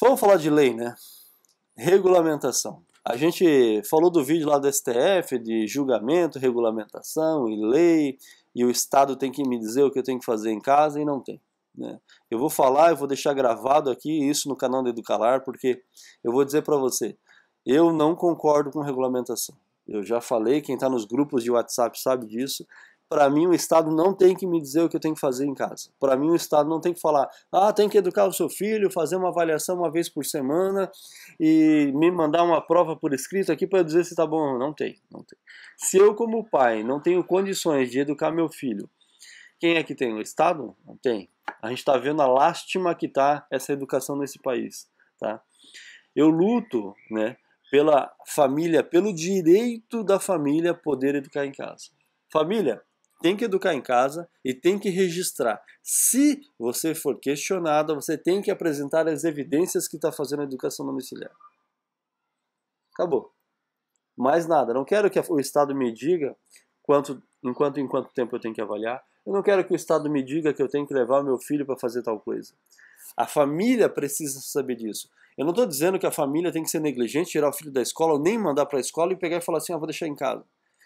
Vamos falar de lei, né? Regulamentação. A gente falou do vídeo lá do STF, de julgamento, regulamentação e lei, e o Estado tem que me dizer o que eu tenho que fazer em casa e não tem. Né? Eu vou falar, eu vou deixar gravado aqui isso no canal do Educalar, porque eu vou dizer para você, eu não concordo com regulamentação. Eu já falei, quem está nos grupos de WhatsApp sabe disso. Para mim, o Estado não tem que me dizer o que eu tenho que fazer em casa. Para mim, o Estado não tem que falar, ah, tem que educar o seu filho, fazer uma avaliação uma vez por semana e me mandar uma prova por escrito aqui para dizer se está bom ou não. Não tem, não tem. Se eu, como pai, não tenho condições de educar meu filho, quem é que tem? O Estado? Não tem. A gente está vendo a lástima que está essa educação nesse país. Tá? Eu luto né, pela família, pelo direito da família poder educar em casa. Família, tem que educar em casa e tem que registrar. Se você for questionado, você tem que apresentar as evidências que está fazendo a educação domiciliar. Acabou. Mais nada. Não quero que o Estado me diga quanto, enquanto, em quanto tempo eu tenho que avaliar. Eu não quero que o Estado me diga que eu tenho que levar meu filho para fazer tal coisa. A família precisa saber disso. Eu não estou dizendo que a família tem que ser negligente, tirar o filho da escola ou nem mandar para a escola e pegar e falar assim: ah, vou deixar em casa.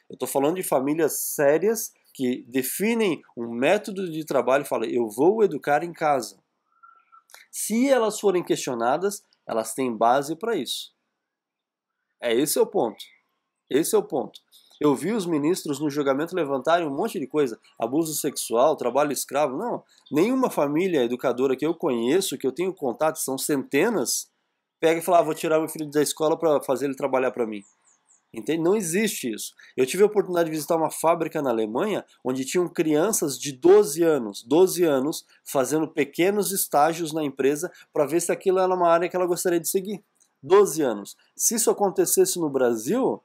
Eu estou falando de famílias sérias que definem um método de trabalho e falam: eu vou educar em casa. Se elas forem questionadas, elas têm base para isso. É esse é o ponto. Esse é o ponto. Eu vi os ministros no julgamento levantarem um monte de coisa: abuso sexual, trabalho escravo. Não, nenhuma família educadora que eu conheço, que eu tenho contato, são centenas, pega e fala: ah, vou tirar meu filho da escola para fazer ele trabalhar para mim. Entende? Não existe isso. Eu tive a oportunidade de visitar uma fábrica na Alemanha onde tinham crianças de 12 anos, 12 anos, fazendo pequenos estágios na empresa para ver se aquilo era uma área que ela gostaria de seguir. 12 anos. Se isso acontecesse no Brasil,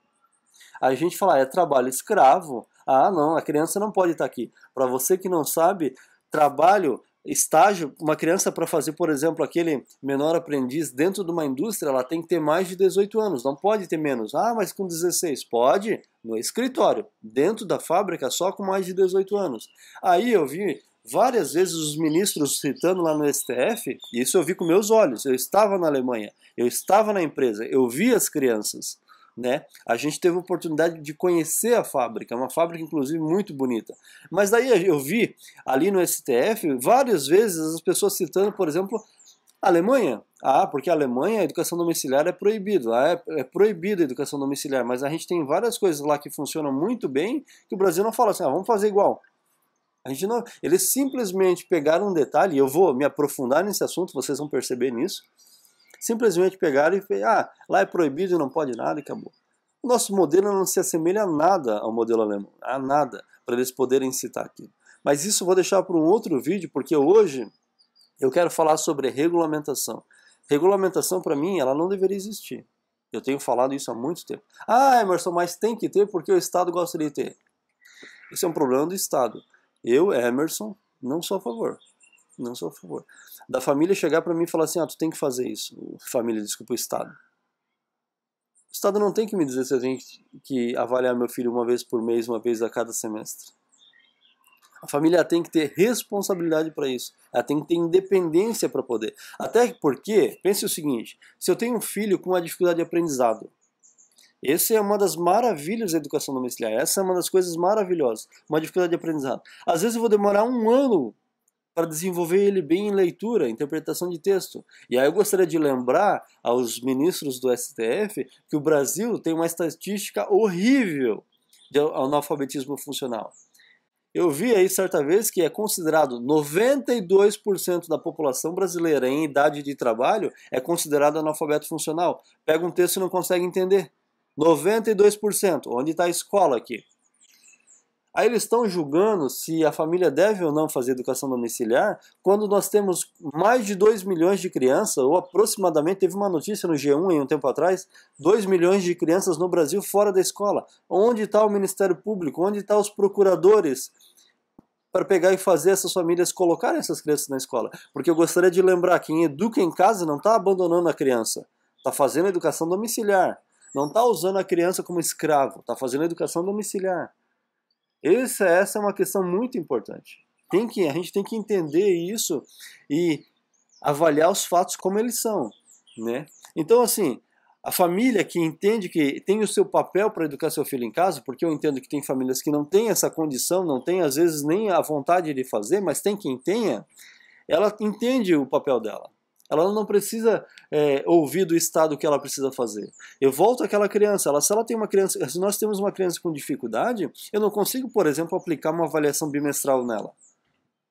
a gente fala, ah, é trabalho escravo. Ah, não, a criança não pode estar tá aqui. Para você que não sabe, trabalho estágio, uma criança para fazer, por exemplo, aquele menor aprendiz dentro de uma indústria, ela tem que ter mais de 18 anos, não pode ter menos. Ah, mas com 16 pode no escritório, dentro da fábrica só com mais de 18 anos. Aí eu vi várias vezes os ministros citando lá no STF, e isso eu vi com meus olhos. Eu estava na Alemanha, eu estava na empresa, eu vi as crianças né? A gente teve a oportunidade de conhecer a fábrica, uma fábrica inclusive muito bonita. Mas daí eu vi ali no STF várias vezes as pessoas citando, por exemplo, a Alemanha. Ah, porque a Alemanha a educação domiciliar é proibida. Ah, é, é proibida a educação domiciliar, mas a gente tem várias coisas lá que funcionam muito bem que o Brasil não fala assim, ah, vamos fazer igual. A gente não, eles simplesmente pegaram um detalhe, e eu vou me aprofundar nesse assunto, vocês vão perceber nisso simplesmente pegaram e fez, ah, lá é proibido, e não pode nada e acabou. O nosso modelo não se assemelha a nada ao modelo alemão, a nada, para eles poderem citar aquilo. Mas isso vou deixar para um outro vídeo, porque hoje eu quero falar sobre regulamentação. Regulamentação, para mim, ela não deveria existir. Eu tenho falado isso há muito tempo. Ah, Emerson, mas tem que ter porque o Estado gosta de ter. Isso é um problema do Estado. Eu, Emerson, não sou a favor não sou a favor. Da família chegar para mim e falar assim: ah, tu tem que fazer isso. Família, desculpa, o Estado. O Estado não tem que me dizer se eu tenho que avaliar meu filho uma vez por mês, uma vez a cada semestre. A família tem que ter responsabilidade para isso. Ela tem que ter independência para poder. Até porque, pense o seguinte: se eu tenho um filho com uma dificuldade de aprendizado, essa é uma das maravilhas da educação domiciliar. Essa é uma das coisas maravilhosas. Uma dificuldade de aprendizado. Às vezes eu vou demorar um ano para desenvolver ele bem em leitura, interpretação de texto. E aí eu gostaria de lembrar aos ministros do STF que o Brasil tem uma estatística horrível de analfabetismo funcional. Eu vi aí certa vez que é considerado 92% da população brasileira em idade de trabalho é considerado analfabeto funcional. Pega um texto e não consegue entender. 92%. Onde está a escola aqui? Aí eles estão julgando se a família deve ou não fazer educação domiciliar, quando nós temos mais de 2 milhões de crianças, ou aproximadamente, teve uma notícia no G1 em um tempo atrás, 2 milhões de crianças no Brasil fora da escola. Onde está o Ministério Público? Onde estão tá os procuradores? para pegar e fazer essas famílias colocarem essas crianças na escola. Porque eu gostaria de lembrar, quem educa em casa não está abandonando a criança, está fazendo educação domiciliar. Não está usando a criança como escravo, está fazendo educação domiciliar. Essa, essa é uma questão muito importante. Tem que, a gente tem que entender isso e avaliar os fatos como eles são. Né? Então, assim, a família que entende que tem o seu papel para educar seu filho em casa, porque eu entendo que tem famílias que não têm essa condição, não tem às vezes nem a vontade de fazer, mas tem quem tenha, ela entende o papel dela. Ela não precisa é, ouvir do Estado o que ela precisa fazer. Eu volto àquela criança. Ela, se ela tem uma criança, se nós temos uma criança com dificuldade, eu não consigo, por exemplo, aplicar uma avaliação bimestral nela.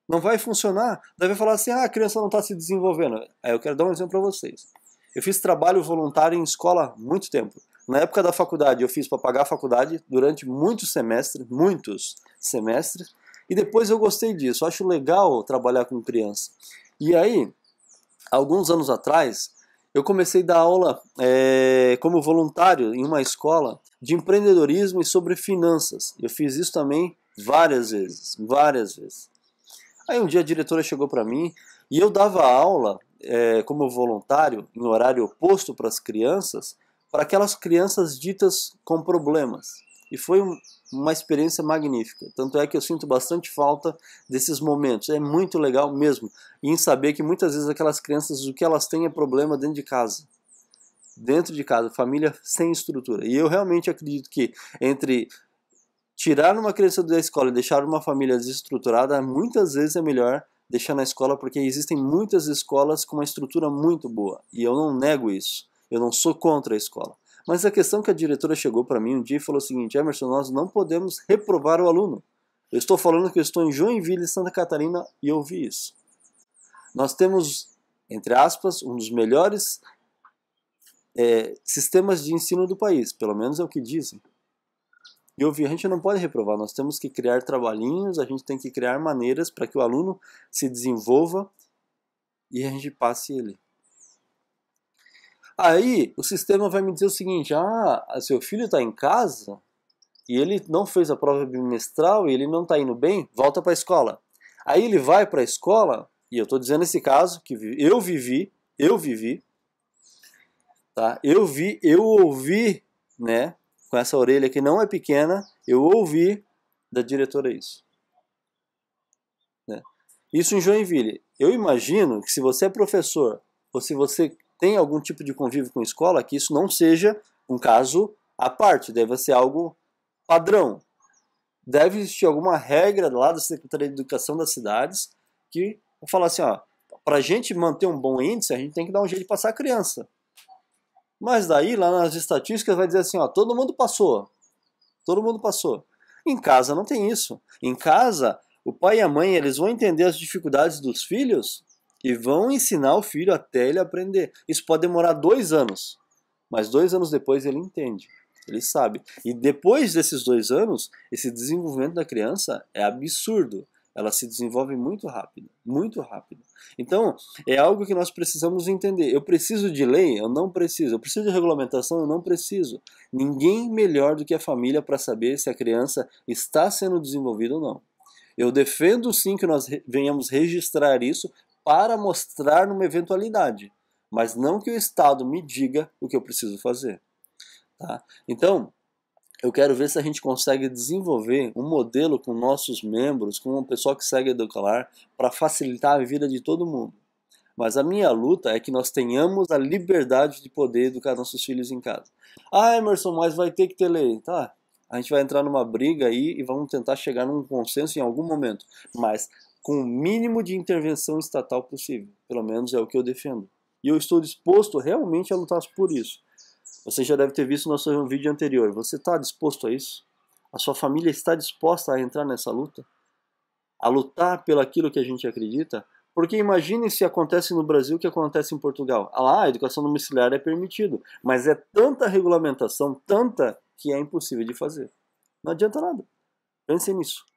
Não vai funcionar. Deve falar assim: ah, a criança não está se desenvolvendo. Aí eu quero dar um exemplo para vocês. Eu fiz trabalho voluntário em escola há muito tempo. Na época da faculdade, eu fiz para pagar a faculdade durante muitos semestres, muitos semestres. E depois eu gostei disso. Eu acho legal trabalhar com criança. E aí, alguns anos atrás, eu comecei a dar aula é, como voluntário em uma escola de empreendedorismo e sobre finanças. Eu fiz isso também várias vezes, várias vezes. Aí um dia a diretora chegou para mim e eu dava aula é, como voluntário em horário oposto para as crianças, para aquelas crianças ditas com problemas. E foi um, uma experiência magnífica. Tanto é que eu sinto bastante falta desses momentos. É muito legal mesmo. E em saber que muitas vezes aquelas crianças, o que elas têm é problema dentro de casa. Dentro de casa, família sem estrutura. E eu realmente acredito que entre tirar uma criança da escola e deixar uma família desestruturada, muitas vezes é melhor deixar na escola, porque existem muitas escolas com uma estrutura muito boa. E eu não nego isso. Eu não sou contra a escola. Mas a questão que a diretora chegou para mim um dia e falou o seguinte: Emerson, nós não podemos reprovar o aluno. Eu estou falando que eu estou em Joinville, Santa Catarina, e eu isso. Nós temos, entre aspas, um dos melhores é, sistemas de ensino do país, pelo menos é o que dizem. E eu vi, a gente não pode reprovar, nós temos que criar trabalhinhos, a gente tem que criar maneiras para que o aluno se desenvolva e a gente passe ele. Aí o sistema vai me dizer o seguinte: ah, seu filho está em casa e ele não fez a prova bimestral e ele não está indo bem, volta para a escola. Aí ele vai para a escola, e eu estou dizendo esse caso que eu vivi, eu vivi, tá? Eu vi, eu ouvi, né? Com essa orelha que não é pequena, eu ouvi da diretora isso. Né? Isso em Joinville. Eu imagino que se você é professor ou se você tem algum tipo de convívio com escola, que isso não seja um caso à parte, deve ser algo padrão. Deve existir alguma regra lá da Secretaria de Educação das cidades que falar assim, ó, para a gente manter um bom índice, a gente tem que dar um jeito de passar a criança. Mas daí, lá nas estatísticas, vai dizer assim, ó, todo mundo passou. Todo mundo passou. Em casa não tem isso. Em casa, o pai e a mãe, eles vão entender as dificuldades dos filhos e vão ensinar o filho até ele aprender. Isso pode demorar dois anos, mas dois anos depois ele entende, ele sabe. E depois desses dois anos, esse desenvolvimento da criança é absurdo. Ela se desenvolve muito rápido, muito rápido. Então, é algo que nós precisamos entender. Eu preciso de lei? Eu não preciso. Eu preciso de regulamentação? Eu não preciso. Ninguém melhor do que a família para saber se a criança está sendo desenvolvida ou não. Eu defendo sim que nós venhamos registrar isso para mostrar numa eventualidade, mas não que o Estado me diga o que eu preciso fazer. Tá? Então, eu quero ver se a gente consegue desenvolver um modelo com nossos membros, com o pessoal que segue Educalar, para facilitar a vida de todo mundo. Mas a minha luta é que nós tenhamos a liberdade de poder educar nossos filhos em casa. Ah, Emerson, mas vai ter que ter lei. Tá, a gente vai entrar numa briga aí e vamos tentar chegar num consenso em algum momento. Mas com o mínimo de intervenção estatal possível. Pelo menos é o que eu defendo. E eu estou disposto realmente a lutar por isso. Você já deve ter visto nosso vídeo anterior. Você está disposto a isso? A sua família está disposta a entrar nessa luta? A lutar pelo aquilo que a gente acredita? Porque imagine se acontece no Brasil o que acontece em Portugal. Ah lá, a educação domiciliar é permitido, mas é tanta regulamentação, tanta, que é impossível de fazer. Não adianta nada. Pensem nisso.